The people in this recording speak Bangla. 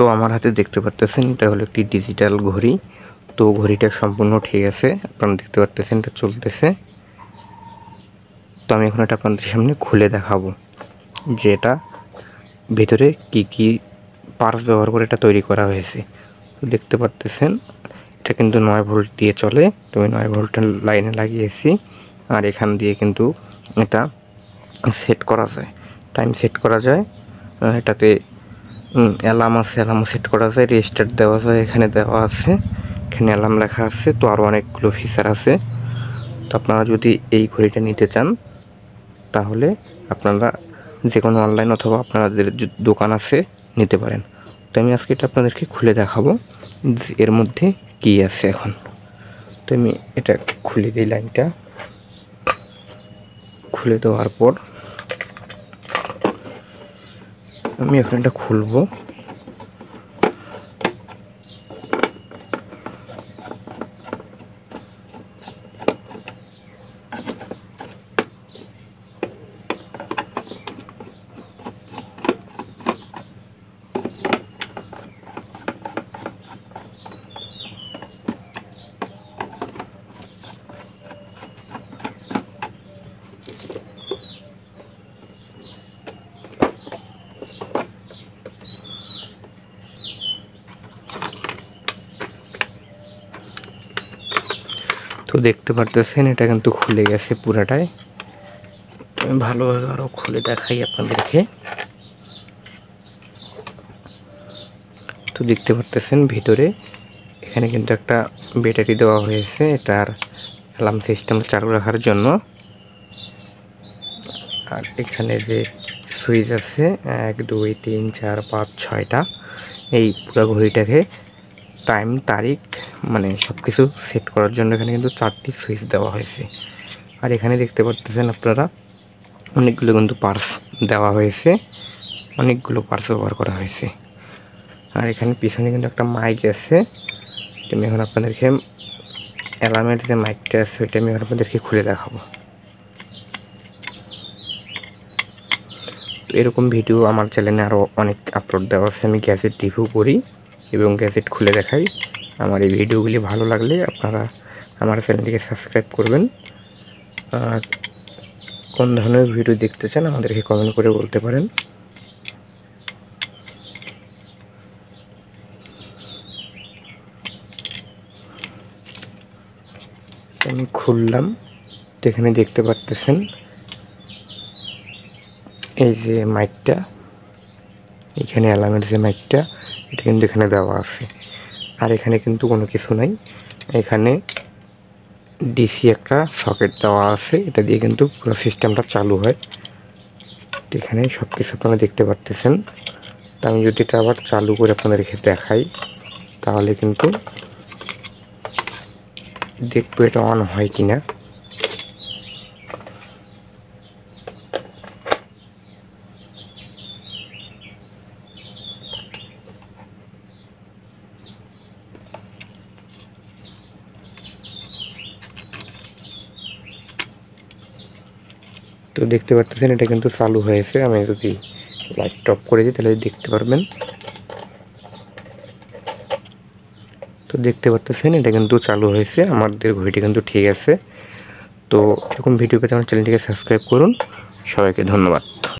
তো আমার হাতে দেখতে পারতেছেন এটা হলো একটি ডিজিটাল ঘড়ি তো ঘড়িটা সম্পূর্ণ ঠিক আছে আপনারা দেখতে পারতেছেন এটা চলতেছে তো আমি এখন এটা আপনাদের সামনে খুলে দেখাবো যে এটা ভিতরে কি কি পার্স ব্যবহার করে এটা তৈরি করা হয়েছে দেখতে পারতেছেন এটা কিন্তু নয় ভোল্ট দিয়ে চলে তো আমি নয় ভোল্টের লাইনে লাগিয়েছি আর এখান দিয়ে কিন্তু এটা সেট করা যায় টাইম সেট করা যায় এটাতে অ্যালার্ম আছে অ্যালার্ম সেট করা যায় রেজিস্টার দেওয়া যায় এখানে দেওয়া আছে এখানে অ্যালার্ম লেখা আছে তো আরও অনেকগুলো ফিচার আছে তো আপনারা যদি এই ঘড়িটা নিতে চান তাহলে আপনারা যে কোনো অনলাইন অথবা আপনাদের দোকান আছে নিতে পারেন তো আমি আজকে এটা আপনাদেরকে খুলে দেখাবো এর মধ্যে কি আছে এখন তো আমি এটা খুলে দিই লাইনটা খুলে দেওয়ার পর আমি ওখানটা খুলবো তো দেখতে পারতেছেন এটা কিন্তু খুলে গেছে পুরাটায় আমি ভালোভাবে আরও খুলে দেখাই আপনাদেরকে তো দেখতে পারতেছেন ভিতরে এখানে কিন্তু একটা ব্যাটারি দেওয়া হয়েছে এটার অ্যালার্ম সিস্টেম চালু রাখার জন্য আর এখানে যে সুইচ আছে এক দুই তিন চার পাঁচ ছয়টা এই পুরো ঘড়িটাকে টাইম তারিখ মানে সব কিছু সেট করার জন্য এখানে কিন্তু চারটি সুইচ দেওয়া হয়েছে আর এখানে দেখতে পারতেছেন আপনারা অনেকগুলো কিন্তু পার্স দেওয়া হয়েছে অনেকগুলো পার্স ব্যবহার করা হয়েছে আর এখানে পিছনে কিন্তু একটা মাইক আছে আমি এখন আপনাদেরকে অ্যালামের যে মাইকটা আছে ওইটা আমি এখন আপনাদেরকে খুলে দেখাবো তো এরকম ভিডিও আমার চ্যানেলে আরও অনেক আপলোড দেওয়া আছে আমি গ্যাসের রিভিউ করি এবং গ্যাজেট খুলে দেখাই আমার এই ভিডিওগুলি ভালো লাগলে আপনারা আমার চ্যানেলটিকে সাবস্ক্রাইব করবেন আর কোন ধরনের ভিডিও দেখতে চান আমাদেরকে কমেন্ট করে বলতে পারেন আমি খুললাম তো এখানে দেখতে পারতেছেন এই যে মাইকটা এখানে অ্যালার্মের যে মাইকটা এটা কিন্তু এখানে দেওয়া আছে আর এখানে কিন্তু কোনো কিছু নাই এখানে ডিসি একটা সকেট দেওয়া আছে এটা দিয়ে কিন্তু পুরো সিস্টেমটা চালু হয় এখানে সব কিছু আপনারা দেখতে পারতেছেন তা আমি যদি এটা আবার চালু করে আপনাদেরকে দেখাই তাহলে কিন্তু দেখবো এটা অন হয় কিনা তো দেখতে পারতেছেন এটা কিন্তু চালু হয়েছে আমি যদি লাইট টপ করে দিই তাহলে দেখতে পারবেন তো দেখতে পারতেছেন এটা কিন্তু চালু হয়েছে আমাদের ঘড়িটি কিন্তু ঠিক আছে তো এরকম ভিডিও পেতে আমার চ্যানেলটিকে সাবস্ক্রাইব করুন সবাইকে ধন্যবাদ